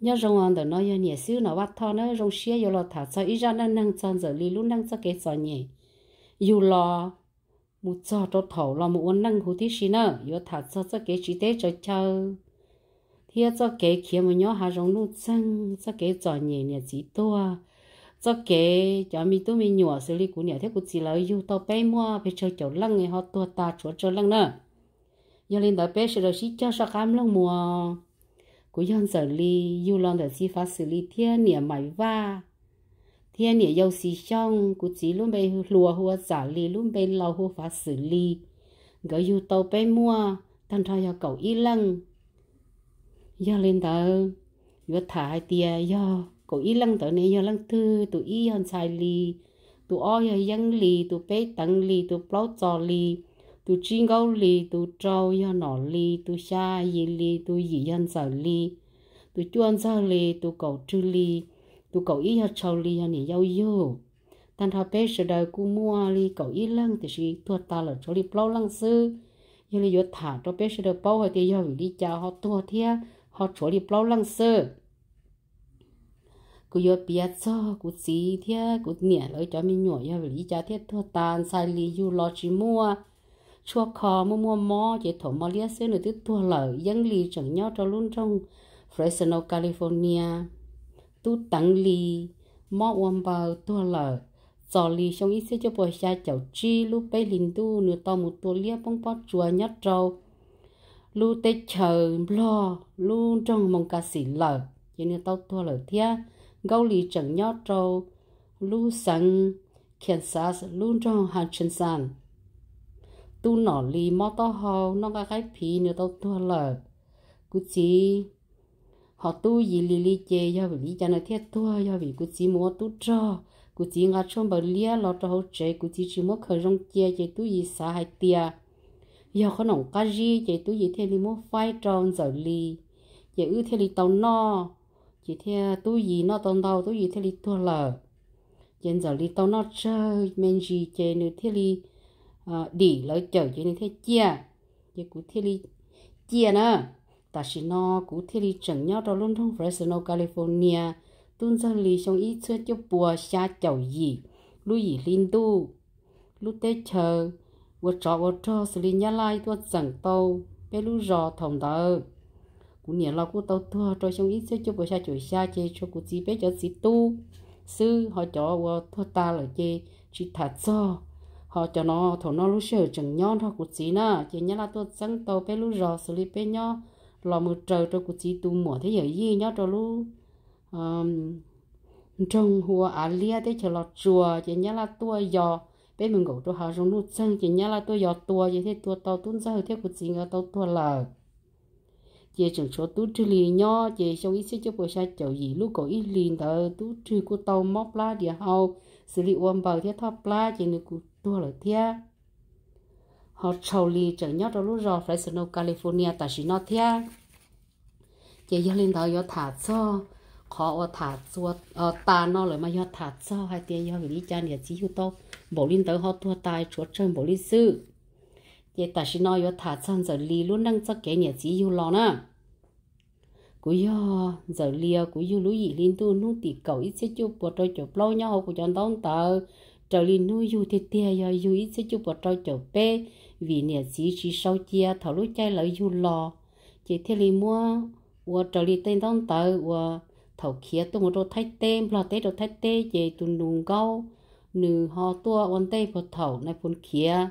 nhớ rong ăn được nó nhớ nhẹ xíu nó bắt thọ nó rong xía vô lo thả cho ít ra nó năng cho giờ li lúc năng cho cái cho nhỉ, dù lo một cho cho thầu lo một uốn năng hú thì xí nữa vô thả cho cho cái chỉ tế cho chơi thì cho cái kia mà nhớ hà rong nu chân cho cái cho nhỉ, nhẹ chỉ to cho cái cho mi tu mi nhỏ xử lý của nhẹ thế của chỉ là yêu tao bé mua phải chơi chỗ lăng người họ tua ta chỗ chơi lăng nữa giờ lên tới bé sẽ được xí cho sao cam lăng mua cú yon giờ li yêu lòng để si phá xử lý thiên nỉa mày va thiên nỉa yêu xì trong cú chỉ luôn bê lùa hùa giả li luôn bê lau hùa phá xử lý gỡ yêu tàu bê mua tan thay yo cậu y lăng yo lên tờ yêu thả hai tia yo cậu y lăng tờ này yo lăng thư tụ y yon xài li tụ o yêu yang li tụ bê tăng li tụ bao trò li tu chi ngâu li tu trâu ya nọ li tu xa yi li tu yi yan sở li tu chuan sở li tu cầu trư li tu cầu ý ya trâu li ya ni yau yu tan thao pe sơ đời cu mua li cầu y lăng thì sĩ thua ta là chỗ li plau lăng sư như li yo thả cho pe sơ đời bao hồi thì yo đi chào họ thua thia họ chỗ li plau lăng sư cứ yo bia cho cứ gì thia cứ nhẹ lỡ cho mình nhỏ yo đi chào thiết thua tan sai li yu lo chỉ mua chua khó mua mua mò chế thổ mò lia xe nửa tiếp tua lở dân lì chẳng nhau cho luôn trong Fresno California tu tăng lì mò ôm bờ tua lở giờ lì trong ít xe cho bồi xa chảo chi lúc bé linh tu nửa to một tua lia bông bó chua nhát trâu lù tê chờ lo lu trong mong ca sĩ lở chỉ nửa tàu tua lở thia gấu lì chẳng nhau trâu lu sang Kansas lu trong Hutchinson tu nọ li mò to hò nó cái cái phí nữa tao thua lờ cú chỉ họ tu gì li li chê do vì cho nó thiết thua do vì cú chỉ mua tu cho cú chỉ ngã trong bờ lia lo cho hậu chế cú chỉ chỉ mua khởi rong chia chế tu gì xả hai tia giờ có nòng cá gì chế tu gì thế li mua phai tròn giờ li chế ư thế li tàu no chế thế tu gì nó tàu tàu tu gì thế li thua lờ trên giờ li tàu nó chơi men gì chế nữa thế li Ờ, đi lỡ chờ cho nên thế chia chứ cũng thế đi chia nữa ta chỉ nó cũng thế đi chẳng nhau đó luôn trong Fresno California tuân ra lý trong ít xưa cho bùa xa chầu gì lúc gì linh tu lúc tết chờ vợ cho vợ cho xử lý nhà lại tuân chẳng tàu bé lúc rò thòng tờ cú nhẹ là cú tàu thua cho trong ít xưa cho bùa xa chổi xa chê cho cú chỉ bé cho chỉ tu sư họ cho vợ thua ta là chê chỉ thả cho họ cho nó thổ nó lúc sửa chẳng nhon thôi cụt xí na chỉ nhớ là tôi sáng tàu bé lúc rò xử lý bé nhó lò mưa trời cho cụt xí tu mùa thế giới gì nhó cho lúc um, trong hùa à lia thế chờ lọt chùa chỉ nhớ là tôi giò bé mình ngủ cho họ rong lúc sáng chỉ nhớ là tôi giò tua chỉ thế tua tàu tuôn ra thế cụt xí ngờ tàu tua là chỉ chẳng số tú trừ lì nhó chỉ xong ít xíu cho buổi sáng chậu gì lúc có ít liền thở tú trừ của tàu móc lá địa hầu xử lý uống bầu thế thắp lá chỉ nước đua rồi thia họ trầu lì trở nhót đó lúc rồi phải snow California tại chỉ nó thia chỉ giờ lên đó yo thả cho họ ở thả cho ở ờ, ta nó rồi mà yo thả cho hai tia yo vì cha nhà chỉ hữu to bộ linh tới họ tua tai chúa chân bộ lên sư chỉ tại chỉ nó yo thả cho giờ lì luôn đang cho cái nhà chỉ hữu lo nè cú yo giờ lia cú yo lú gì linh tu nung tì cầu ít sẽ chụp bột đôi chụp lâu nhau của chọn đón tờ trở lên nuôi dù thì tia giờ dù ít sẽ chụp vào trâu chậu bê vì nè chỉ chỉ sau chia thảo lúc chơi lợi dù lò chỉ thế li mua và trở lên tên đón tờ và thảo kia tôi một đồ thay tên là tê đồ thay tê chỉ tôi nung gâu nữ họ tua quan tê vào thảo này phun kia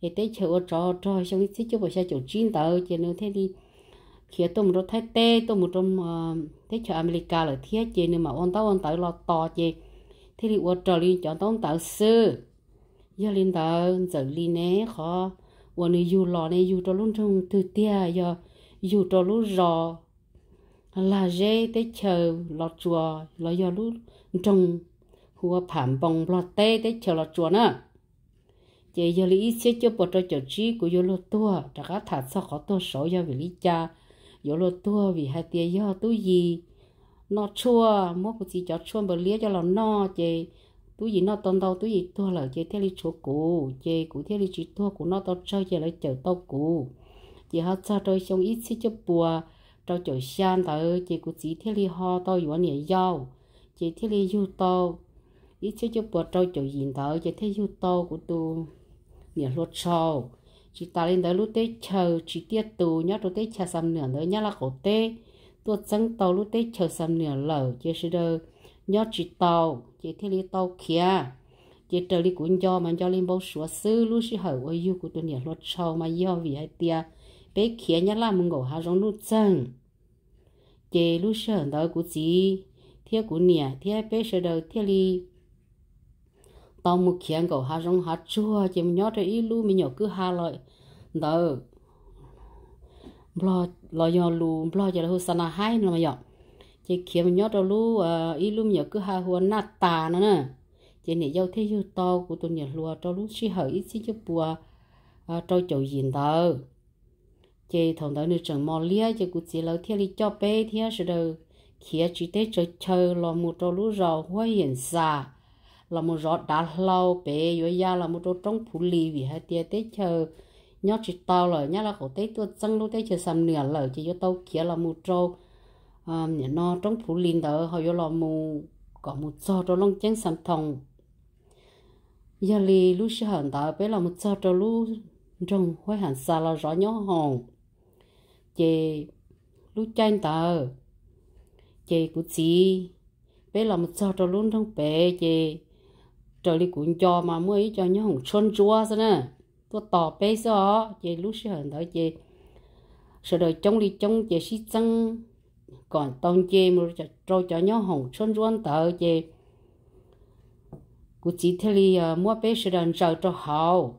để tê chờ ở trò trò xong ít sẽ chụp vào xe chậu chín tờ chỉ nếu thế đi kia tôi một đồ thay tê tôi một trong ờ, thế chờ America là thiết chỉ nếu mà quan tao quan tao lo to chỉ thế thì uống trò li cho tông tạo sư giờ lên đó giờ li nè khó uống này dù lò này dù cho luôn trong từ tia giờ dù cho lũ rò là dễ tới chờ lọt chùa lọ giờ lũ trong hùa phản bông lọt tê tới chờ lọt chùa nữa chị giờ lý sẽ cho bộ cho chợ trí của vô lô tua đã cá thả sao khó tua sổ do vì lý cha vô lô tua vì hai tia do tu gì nó chua mua cái gì cho chua bờ lia cho nó no chị túi gì nó tông đâu túi gì thua lỡ chị theo đi chỗ cũ chị cũng theo đi chị thua của nó tao chơi chị lại chở tao cũ chị hát sao tôi xong ít xí chút bùa tao chở xanh tới chị cũng chỉ theo đi ho tao vừa nhảy dao chị theo đi du tao ít xí chút bùa tao chở gì tới chị theo du tao của tôi nhảy lót sau chị ta lên tới lúc tết chờ chị tiết tù nhớ rồi tết chờ xăm nửa nữa nhá là khổ tết ตัวจังเตาลูเต้เฉยสำเนียเหล่าเจสเดอร์ย่อจีเตาเจที่ลีเตาเขียเจเตอลีกุญยอมันยอลิมบสัวซื้อลูชิเหวอยู่กูตัวเนี่ยรถเช่ามาย่อวิไอเตียเป๊เขียนยะล่ามึงกูหาจงลูจังเจลูเชิญเตากูจีเทียกูเนี่ยเทียเป๊เสดอเทียลี tao một khiến cậu hà rong hà chua chém nhót rồi ít lu mình nhỏ cứ hà lợi đó lo lo yo lu lo giờ là sana hai nó mà yo chị kia mình nhớ đâu lu ý lu nhớ cứ ha hua nát tà nó nè chị này thế yêu to của tôi nhớ lúa cho lúc xí hở ít xí cho bùa cho chậu diện tờ chị thằng đó nữa chẳng mò lia chị cũng chỉ lấy thiên lý cho bé thiên sự đâu kia chỉ thế chơi chơi lo một cho lúc rồi hoa hiện xa là một rõ đá lâu bé yo ya là một trong phủ lì vì hai tia thế chơi nhớ chỉ tao lời nhớ là khổ tế tôi chân lúc tế chưa xăm nửa lời chỉ cho tao kia là mù trâu à, nhà nó trong phủ linh đó họ vô là mù có mù cho cho long chân xăm thòng giờ lì lúc sẽ hẳn đó bé là mù cho cho lúc trong hoài hẳn xa là rõ nhớ hòn chị lúc chân tờ chị của chị bé là một sao cho luôn trong bé chị trời đi cũng cho mà mới cho nhớ hồng chôn chua sao nè tôi tỏ bây giờ chị lúc sẽ hẳn đó chị sợ đời trong đi trong chị sĩ tăng còn tông chị mới cho cho cho nhau hồng xuân ruộng tờ chị cụ chỉ thế đi ờ, mua bé sẽ đàn sợ cho hậu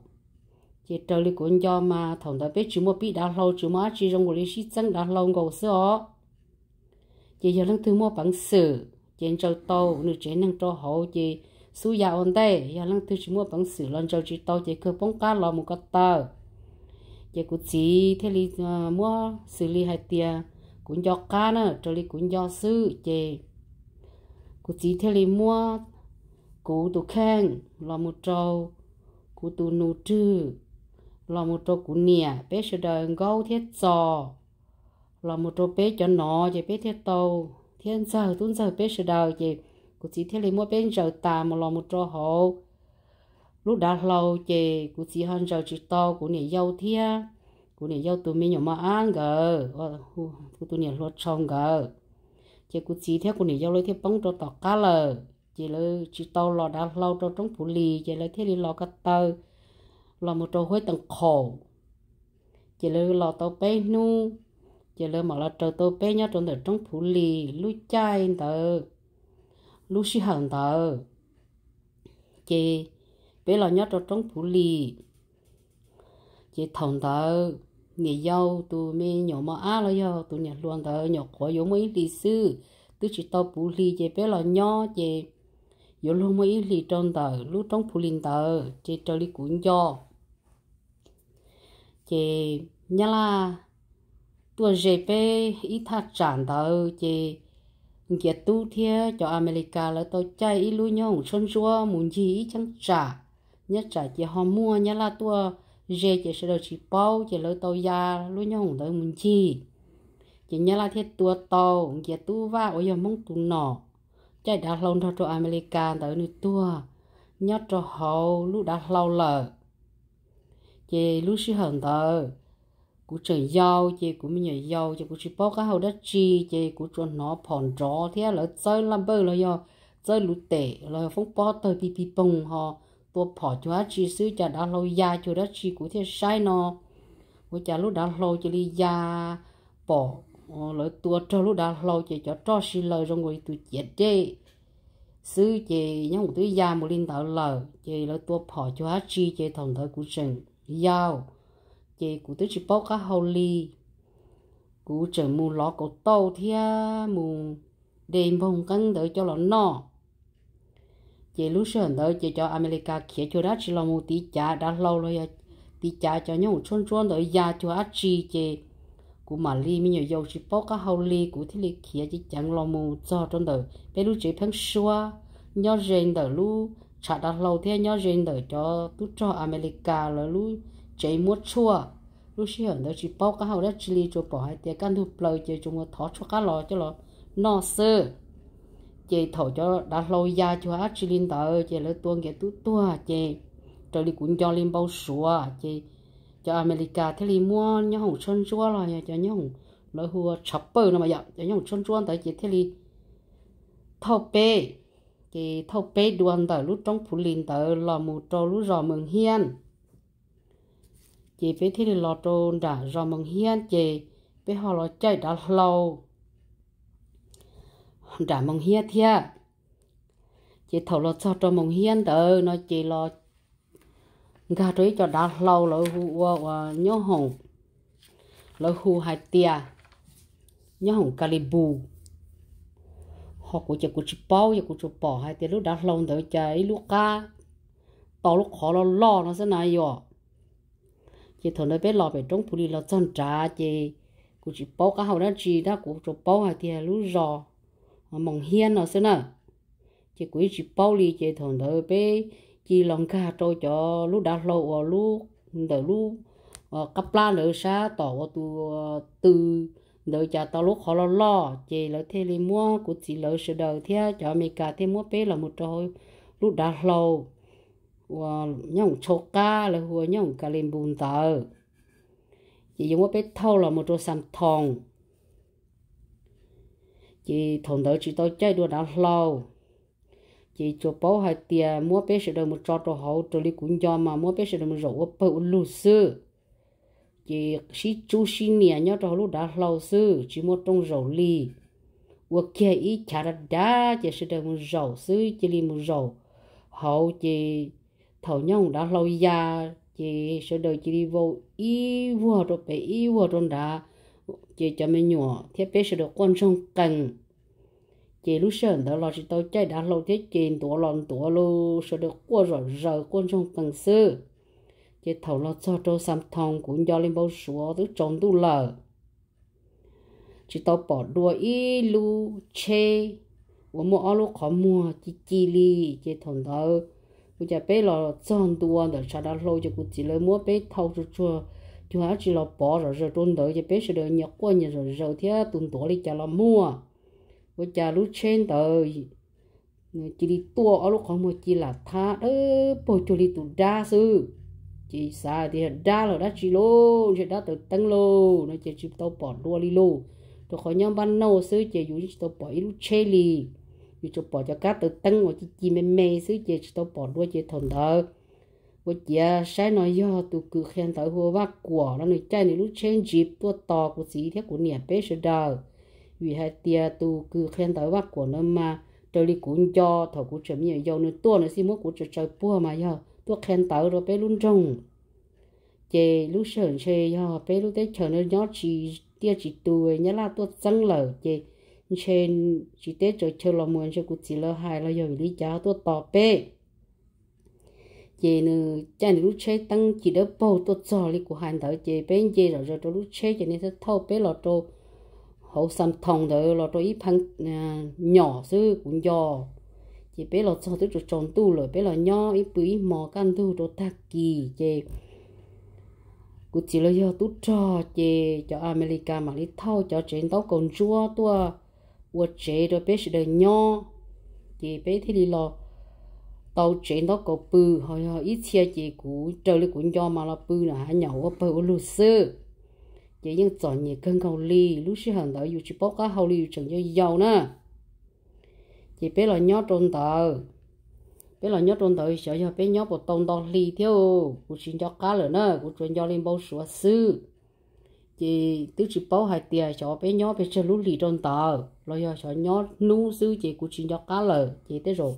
chị trở li cũng cho mà thằng đó bé chỉ mua bị đã lâu chỉ mua chỉ trong người sĩ tăng đã lâu ngầu sữa chị giờ đang thứ mua bằng sự chị cho tàu nữ chị đang cho hậu chị su ya on đây ya lăng tư chỉ mua bằng sử lần trâu chỉ tàu chỉ cơ bóng cá lò một cái tờ chỉ cũng chỉ thế li mua xử lý hai tia cũng do cá nữa trâu li cũng do sư chỉ cũng chỉ thế li mua cú tụ khen lò một trâu cú tu nụ trư lò một trâu cú nìa bé sờ đời gấu thiết giò lò một trâu bé cho nó chỉ bé thiết tàu thiên giờ tuấn giờ bé sờ đời chỉ cụ chỉ thấy lấy mỗi bên giờ ta mà lo một trò hộ lúc đã lâu chè cụ chỉ hơn giờ chỉ to của này giàu thia của này giàu tụi mình nhỏ mà ăn gờ cụ tụi này lo trông gờ chè cụ chỉ thấy của này giàu lấy thế bóng cho tọt cá lờ chè lơ chỉ to lo đã lâu cho trong phủ lì chè lấy thế đi lo cá tờ, lo một trò hơi tầng khổ chè lơ lo tàu bé nu chè lơ mà lo trò tàu bé nhá trong đời trong phủ lì lú chai tờ lúc xí hận tờ chị bé lo nhớ cho trống phủ lì chị thòng tờ nhị dâu tụ mẹ nhỏ mà á lo dâu tụ nhà luôn tờ nhỏ khó yếu mấy lì sư tứ chỉ tao phủ lì chị bé lo nhớ chị yếu luôn mấy lì trong tờ lúc trống phủ lì tờ chị cho lì cuốn do chị nhớ là tuổi dễ bé ít thắt chán tờ chị kia tu thia cho America là tôi chạy ít lui nhau xuân rùa muốn gì chẳng trả nhất trả chỉ họ mua nhá là tua dê chỉ sẽ được chỉ bao chỉ lỡ tàu ya lui nhau tới muốn gì chỉ nhá là thiết tua tàu kia tu và ôi giờ mong tu nọ chạy đã lâu thôi cho America tới nơi tua nhớ cho họ lúc đã lâu lờ chỉ lúc sư hận tới cú trời giàu chị cú mình nhờ giàu chị cú chỉ bao cái hậu đất chi chị cú cho nó phòn rõ thế là chơi làm bơ là do chơi lũ tệ là phong bao tới bị bị bùng họ tôi bỏ cho hát chị xứ chả đã lâu ya cho đất chị cú thế sai nó cú chả lúc đã lâu chị li ya bỏ ờ, lỡ tua cho lúc đã lâu chị cho cho xí lời rồi người tụi chết đi sư chị nhóm tụi ya một linh tạo lời chị lỡ tua bỏ cho hát chị chị thòng thời cú sừng giàu chị cụ tôi chỉ bao cả hầu lì cụ chờ mù lọ cổ tàu thia mù đêm bông căng đợi cho lọ nọ chị lúc sớm đợi chị cho America khía cho đã chỉ là một tí chả đã lâu rồi tí chả cho nhau chôn chôn đợi già cho ác chị chị cụ mà li mi nhiều dầu chỉ bao cả hầu lì cụ thì lì kia chỉ chẳng là mù cho trong đời bé lúc chị phăng xua nhau rèn đợi lúc chả đã lâu thế nhau rèn đợi cho tút cho America là lúc chế mua chua lúc xí hưởng đó chỉ bao cá hậu đó chỉ li cho bỏ hai tia căn thu plơ chế chúng nó thó cho cá lò cho lò nó sơ chế thổ cho đã lâu ya cho á chỉ linh tờ chế lỡ tuôn cái tú tua chế trời đi cũng cho lên bao sủa chế cho America thế li mua nhớ hồng sơn chua rồi cho nhớ hồng lỡ hùa chọc bơ nó mà dạo cho nhớ hồng sơn chua tới chế thế li thâu bê chế thâu bê đoàn tờ lúc trong phủ linh tờ lò mù trâu lúc rò mừng hiên chị phải thế thì lọ trôn đã rồi mong hiên chị bé họ lọ chạy đã lâu đã mong hiên thia chị thầu lọ cho cho mong hiên đỡ nó chị lọ gà rưỡi cho đã lâu lỡ hù nhớ hồng lỡ hù hai tia nhớ hồng bù, họ cũng chỉ của chị bao chị của chị bỏ hai tia lúc đã lâu đỡ chạy lúc ca tao lúc khó lo lo nó sẽ này rồi chị thằng nó bé lò bé trong phủ đi lò chân trà chị cũng chỉ bao cá hậu đó chị đã cũng chụp bao hai thì lú rò mong hiên nó xin nè chị cũng chỉ bao đi chị thằng nó bé chỉ lòng cá cho cho lú đã lâu ở lú đỡ lú ờ, cặp la lỡ xa tỏ từ từ ờ, đỡ cha tao lúc khó lo lo chị lỡ thế li mua cũng chỉ lỡ sự đời thế cho mình cả thêm mua bé là một trôi lú đã lâu là chị dùng cái bếp thâu là một đồ sắm thòng chị thòng đó chị tôi chơi đùa đã lâu chị chụp bố hai tia mua bếp sẽ được một trò đồ hậu trò lý cũng cho mà mua bếp sẽ được một rổ bơ lù sư chị sĩ chú sĩ nè nhớ trò lúc đã lâu sư chị mua trong rổ lì và kia ý chả đã đá chị sẽ được một rổ sư chị lì một rổ hậu chị thầu nhau đã lâu già chị sẽ đợi chị đi vô y vua rồi bé y vua rồi đã chị cho mình nhỏ thế bé sẽ được quan trọng cần chị lúc sớm đó là chị tôi chạy đã lâu thế chị tổ lòng tổ lô sẽ được qua rồi giờ quan trọng cần sư chị thầu lo cho trâu xăm thong cũng do lên bao số thứ trồng tu lờ chị tao bỏ đùa y lu chê 我们阿拉看么，这这里这同头。bây giờ đó lâu 我家被了脏多的，啥的老就过去了，莫被掏出出，就还去了包着热中头，就别是了你过年热热天冻多里家了么？我家路 trên đầu chỉ lấy cho mua, chỉ đi tua ở lúc không một chỉ là tha ơ bộ chỗ đi tụ đa sư chỉ xa thì đa là đã chỉ lô chỉ đã từ tăng lô nó chỉ chụp tàu bỏ đua đi lô tôi khỏi nhóm ban nâu sư chỉ dùng tàu bỏ ít chê li vì chụp bỏ cho cá tự tăng ngồi chỉ mềm mềm xứ chị tao bỏ đuôi chị thằng đó và chị à, sai nói do tụ cứ khen tới hồ vác của nó này chạy này lúc trên dịp tua to của sĩ thế của nhà bé sơ đờ vì hai tia tụ cứ khen tới vác của nó mà trời đi cũng cho thầu của trời nhiều dầu nữa tua nữa xin mốt của trời trời bua mà do tua khen tới rồi bé luôn trong chị lúc sờn chơi do bé lúc tới chờ nó nhót chỉ tia chỉ tuổi nhớ là tua răng lở chị trên chỉ tết cho chơi là muốn cho cụ chỉ lo hai là giờ đi giáo tôi tỏ bê chị nữ cha lúc chơi tăng chỉ đỡ bầu tôi trò lý của hàng đỡ chị bên chị rồi rồi tôi lúc chơi chị nên sẽ thâu bê lọt tôi hậu sầm thòng đỡ lọt tôi ít phăng à, nhỏ sư cũng giò chị bé lọt cho tôi tròn tu rồi bé lọt nhỏ ít bự ít mò căn tu tôi thắc kỳ chị cụ chỉ lo giờ tu trò chị cho America mà đi thâu cho trên tao còn chua tua lo, 我这都别是的鸟，也别提了。tàu chuyện đó có bự hồi họ ít xe chị cũ trời lấy cũng cho mà là bự là hả nhỏ quá bự lù sư chị nhưng chọn nhị cân cầu li, lúc sư hàng đó dù chỉ bóc cá hầu ly chẳng cho giàu nữa, chị bé là nhó trôn tờ bé là nhó trôn tờ sợ cho bé nhó bộ tông to li thiếu cũng xin cho cá lửa nữa, cũng chuyện cho lên bao sữa sư chị tứ chỉ bảo hai tia cho bé nhỏ bé chơi lú lì trong tờ rồi giờ cho nhỏ nú sư chị cũng chỉ cho cá lờ chị tới rồi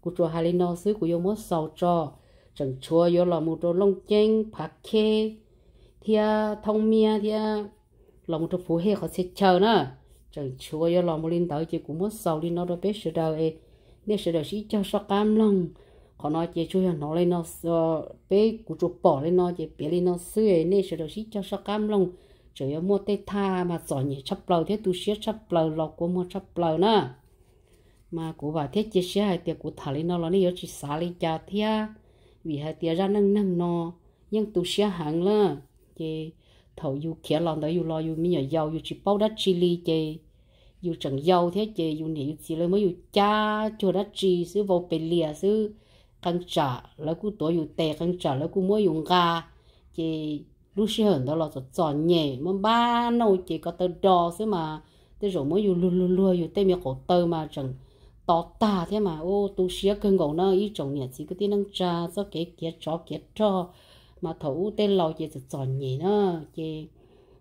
cũng cho hai lên nó sư cũng yêu mất sau cho chẳng chua yêu là một đồ lông chanh phá kê thia thông mía thia là một đồ phù hệ họ sẽ chờ nữa chẳng chua yêu là một lên tờ chị cũng mất sau đi nó đâu bé sờ đầu ấy nếu sờ đầu chỉ cho sao cam lòng họ nói chị chú nó lên nó bé cũng chụp bỏ lên nó chị bé lên nó sư ấy nếu sờ đầu chỉ cho sao cam lòng chỉ có mua tê tha mà giỏi nhỉ chấp lầu thế tu sĩ chấp lầu lọc của mua chấp lầu nữa mà cụ bảo thế chia sẻ hai tiệc cụ thả lên nó là nó chỉ xả lên cha thia vì hai tiệc ra nâng nâng nó nhưng tu sĩ hàng là chị thầu yêu kia lòng đó yêu lo yêu mi nhỏ giàu yêu chỉ bao đất chi ly chị yêu chẳng giàu thế yêu dù yêu chỉ lấy mới yêu cha cho đất chi xứ vô bể lìa xứ căng trả lấy cụ tuổi yêu tè căng trả lấy cụ mua yêu gà chị lúc xưa hẳn đó là cho cho nhẹ mà ba nâu chỉ có tờ đo thế mà thế rồi mới lu lu lu yêu tên miệng khổ tơ mà chẳng to ta thế mà ô tu xía cơn gỗ nó ý chồng nhẹ chỉ có tiếng năng cha cho cái kia cho kia cho mà thấu tên lò chỉ cho cho nhẹ nó chỉ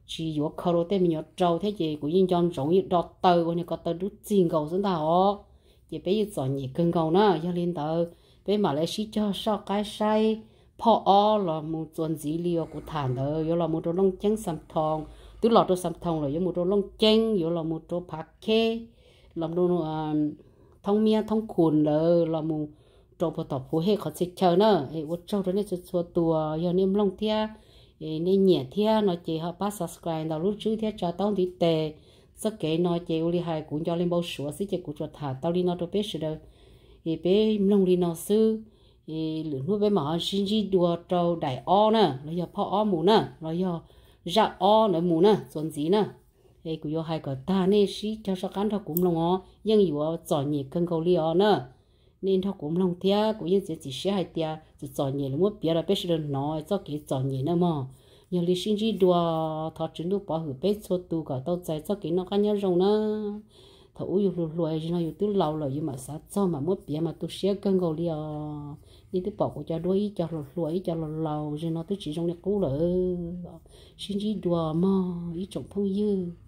chỉ vừa khâu rồi tên miệng trâu thế chỉ của yên chọn giống như đo tơ của có tờ đút chìm gầu xuống tao chỉ bây giờ cho nhẹ cơn gỗ nó cho lên tờ bây mà lại xí cho sao cái sai พออเรามูจวนจีเลียวกูฐานเออยเรามูโดนลงเจ้งสัมทองตุหลอดตัวสัมทองเลยยมูโดนลงเจ้งยเรามูตัวพักเคลำดูอ่าท้อง เมียท้องขุนเลยเรามูตัวพอตอบผู้เฮเขาสิเชเนอะไอ้วัดเจ้าตัวนี้จะชัวตัวยอนิ่มลงเทียไอ้นี่เหนียเทียนอเจเขาป้า subscribe เรารู้ชื่อเทียจะต้อง ดี เตะสักเกนอเจอุลิไฮกูจะเล่นบอลสัวสิเจกูจะถ่ายตอนนี้นอตัวเป็ดเสด็จไอ้เป็ดลงลีนอซื้อ lửa nuôi bé mà xin chỉ đùa trâu đại o nè rồi giờ phao o mù nè rồi giờ ra o nè mù nè xuân gì nè thì cứ vô hai cái ta nè xí cho sao cán thao cũng lòng ó nhưng yếu ở nhị cân cầu li ó nè nên thao cũng lòng thia cũng như chỉ sẽ hai thia chỉ giỏi nhị là muốn biết là biết được nói cho cái giỏi nhị nữa mà nhờ lý sinh chỉ đùa thọ chứng được bỏ hử biết số tu cả tao chạy cho cái nó cá nhau rồi nè thủ u lùi lùi cho nó u tu lâu rồi nhưng mà sao sao mà mất bia mà tôi sẽ cân gầu liền đi tu bỏ của cho đuôi cho lùi lùi cho lùi lâu cho nó tôi chỉ trong cái cũ rồi xin chỉ đùa mà ý trộm phong dư